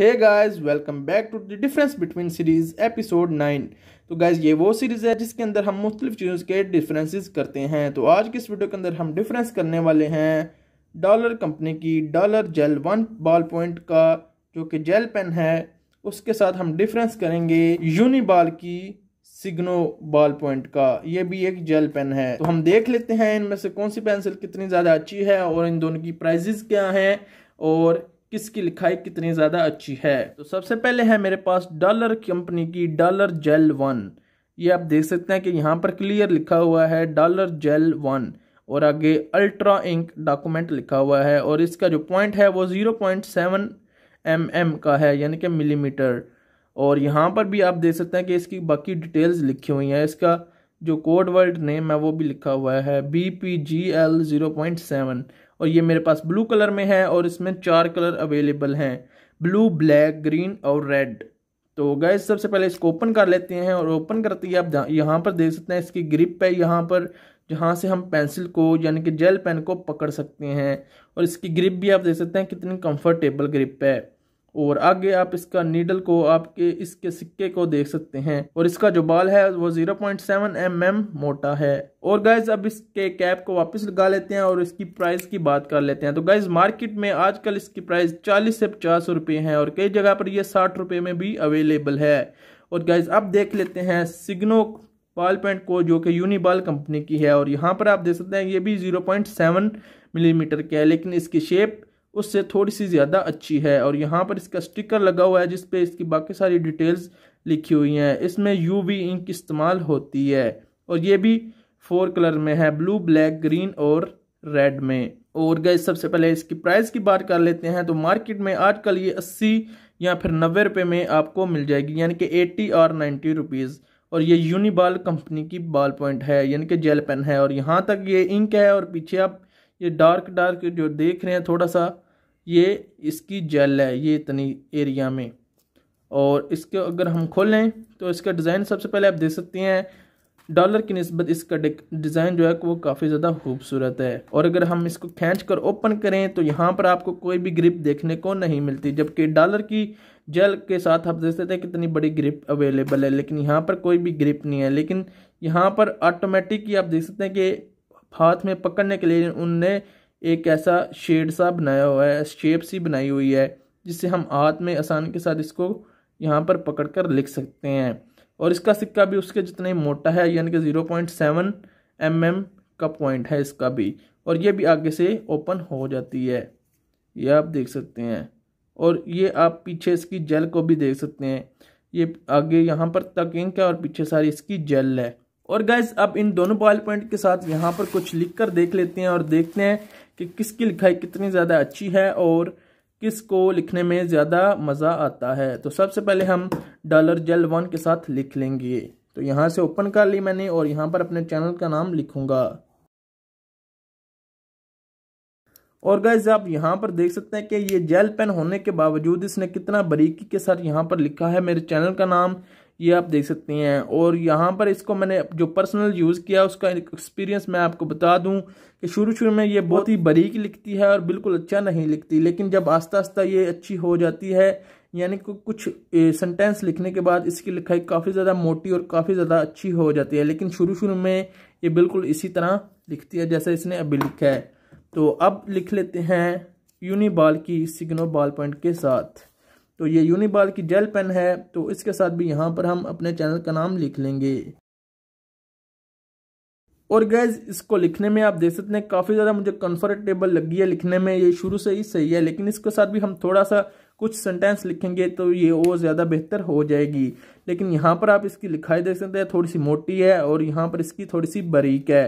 hey guys welcome back to the difference between series episode nine तो guys ये वो series है जिसके अंदर हम मुख्तलिफ चीज़ों के डिफरेंसेस करते हैं तो आज की इस वीडियो के अंदर हम डिफरेंस करने वाले हैं डॉलर कंपनी की dollar gel one ball point का जो कि जेल पेन है उसके साथ हम डिफरेंस करेंगे यूनिबॉल की सिग्नो बॉल पॉइंट का ये भी एक जेल पेन है तो हम देख लेते हैं इनमें से कौन सी पेंसिल कितनी ज़्यादा अच्छी है और इन दोनों की प्राइजेज़ क्या हैं और किसकी लिखाई कितनी ज़्यादा अच्छी है तो सबसे पहले है मेरे पास डॉलर कंपनी की डॉलर जेल वन ये आप देख सकते हैं कि यहाँ पर क्लियर लिखा हुआ है डॉलर जेल वन और आगे अल्ट्रा इंक डॉक्यूमेंट लिखा हुआ है और इसका जो पॉइंट है वो zero point seven M M का है यानी कि मिलीमीटर और यहाँ पर भी आप देख सकते हैं कि इसकी बाकी डिटेल्स लिखी हुई हैं इसका जो कोड वर्ड नेम है वो भी लिखा हुआ है B P G L zero point seven और ये मेरे पास ब्लू कलर में है और इसमें चार कलर अवेलेबल हैं ब्लू ब्लैक ग्रीन और रेड तो गए सबसे पहले इसको ओपन कर लेते हैं और ओपन करते ही आप यहाँ पर देख सकते हैं इसकी ग्रिप है यहाँ पर जहाँ से हम पेंसिल को यानी कि जेल पेन को पकड़ सकते हैं और इसकी ग्रिप भी आप देख सकते हैं कितनी कंफर्टेबल ग्रिप है और आगे आप इसका नीडल को आपके इसके सिक्के को देख सकते हैं और इसका जो बाल है वो 0.7 पॉइंट mm मोटा है और गाइज अब इसके कैप को वापस लगा लेते हैं और इसकी प्राइस की बात कर लेते हैं तो गाइज मार्केट में आजकल इसकी प्राइस 40 से पचास रुपए है और कई जगह पर यह साठ रुपए में भी अवेलेबल है और गाइज अब देख लेते हैं सिग्नो बाल पेंट को जो कि यूनिबाल कंपनी की है और यहाँ पर आप देख सकते हैं ये भी सेवन मिलीमीटर mm है लेकिन इसकी शेप उससे थोड़ी सी ज़्यादा अच्छी है और यहाँ पर इसका स्टिकर लगा हुआ है जिस पे इसकी बाकी सारी डिटेल्स लिखी हुई हैं इसमें यू वी इंक इस्तेमाल होती है और ये भी फोर कलर में है ब्लू ब्लैक ग्रीन और रेड में और गए सबसे पहले इसकी प्राइस की बात कर लेते हैं तो मार्केट में आजकल ये अस्सी या फिर नब्बे रुपये में आपको मिल जाएगी यानी कि एट्टी और नाइन्टी रुपीज़ और ये यूनिबाल कंपनी की बॉल पॉइंट है यानी कि जेल पेन है और यहाँ तक ये इंक है और पीछे आप ये डार्क डार्क जो देख रहे हैं थोड़ा सा ये इसकी जेल है ये इतनी एरिया में और इसके अगर हम खोलें तो इसका डिज़ाइन सबसे पहले आप देख सकते हैं डॉलर की नस्बत इसका डिज़ाइन जो है वो काफ़ी ज़्यादा खूबसूरत है और अगर हम इसको खींच कर ओपन करें तो यहाँ पर आपको कोई भी ग्रिप देखने को नहीं मिलती जबकि डॉलर की जेल के साथ आप देख सकते हैं कितनी बड़ी ग्रिप अवेलेबल है लेकिन यहाँ पर कोई भी ग्रिप नहीं है लेकिन यहाँ पर ऑटोमेटिक ही आप देख सकते हैं कि हाथ में पकड़ने के लिए उनने एक ऐसा शेड सा बनाया हुआ है शेप सी बनाई हुई है जिससे हम हाथ में आसान के साथ इसको यहाँ पर पकड़ कर लिख सकते हैं और इसका सिक्का भी उसके जितने मोटा है यानी कि zero point seven M M का पॉइंट है इसका भी और ये भी आगे से ओपन हो जाती है ये आप देख सकते हैं और ये आप पीछे इसकी जेल को भी देख सकते हैं ये आगे यहाँ पर तक इंक है और पीछे सारी इसकी जेल है और गैस अब इन दोनों बॉयल पॉइंट के साथ यहाँ पर कुछ लिख कर देख लेते हैं और देखते हैं कि किसकी लिखाई कितनी ज़्यादा अच्छी है और किसको लिखने में ज़्यादा मज़ा आता है तो सबसे पहले हम डॉलर जेल वन के साथ लिख लेंगे तो यहाँ से ओपन कर ली मैंने और यहाँ पर अपने चैनल का नाम लिखूंगा और गैज आप यहाँ पर देख सकते हैं कि ये जेल पेन होने के बावजूद इसने कितना बारीकी के साथ यहाँ पर लिखा है मेरे चैनल का नाम ये आप देख सकते हैं और यहाँ पर इसको मैंने जो पर्सनल यूज़ किया उसका एक्सपीरियंस मैं आपको बता दूँ कि शुरू शुरू में ये बहुत ही बारीक लिखती है और बिल्कुल अच्छा नहीं लिखती लेकिन जब आस्ता आस्ता ये अच्छी हो जाती है यानी कि कुछ सेंटेंस लिखने के बाद इसकी लिखाई काफ़ी ज़्यादा मोटी और काफ़ी ज़्यादा अच्छी हो जाती है लेकिन शुरू शुरू में ये बिल्कुल इसी तरह लिखती है जैसे इसने अभी लिखा है तो अब लिख लेते हैं यूनिबाल की सिग्नो बॉल पॉइंट के साथ तो ये यूनिबाल की जेल पेन है तो इसके साथ भी यहाँ पर हम अपने चैनल का नाम लिख लेंगे और गैज़ इसको लिखने में आप देख सकते हैं काफ़ी ज़्यादा मुझे कंफर्टेबल लगी है लिखने में ये शुरू से ही सही है लेकिन इसके साथ भी हम थोड़ा सा कुछ सेंटेंस लिखेंगे तो ये और ज़्यादा बेहतर हो जाएगी लेकिन यहाँ पर आप इसकी लिखाई देख सकते हैं थोड़ी सी मोटी है और यहाँ पर इसकी थोड़ी सी बारीक है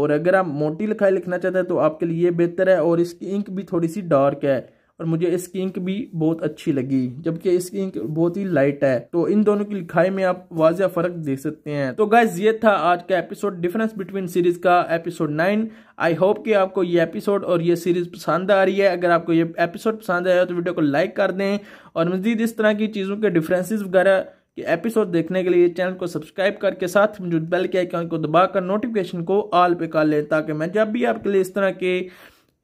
और अगर आप मोटी लिखाई लिखना चाहते हैं तो आपके लिए बेहतर है और इसकी इंक भी थोड़ी सी डार्क है और मुझे इसकी इंक भी बहुत अच्छी लगी जबकि इसकी इंक बहुत ही लाइट है तो इन दोनों की लिखाई में आप वाजिया फर्क देख सकते हैं तो गाइज ये था आज का एपिसोड डिफरेंस बिटवीन सीरीज का एपिसोड नाइन आई होप कि आपको ये एपिसोड और ये सीरीज पसंद आ रही है अगर आपको ये एपिसोड पसंद आया तो वीडियो को लाइक कर दें और मजीद इस तरह की चीज़ों के डिफ्रेंसिस वगैरह कि एपिसोड देखने के लिए चैनल को सब्सक्राइब करके साथ मौजूद बेल के आइकन को दबाकर नोटिफिकेशन को ऑल पे कर लें ताकि मैं जब भी आपके लिए इस तरह के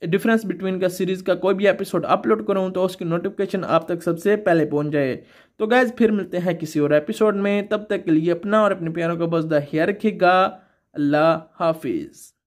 डिफरेंस बिटवीन का सीरीज़ का कोई भी एपिसोड अपलोड करूँ तो उसकी नोटिफिकेशन आप तक सबसे पहले पहुँच जाए तो गैज़ फिर मिलते हैं किसी और एपिसोड में तब तक के लिए अपना और अपने प्यारों का बस दिया रखेगा अल्लाह हाफिज़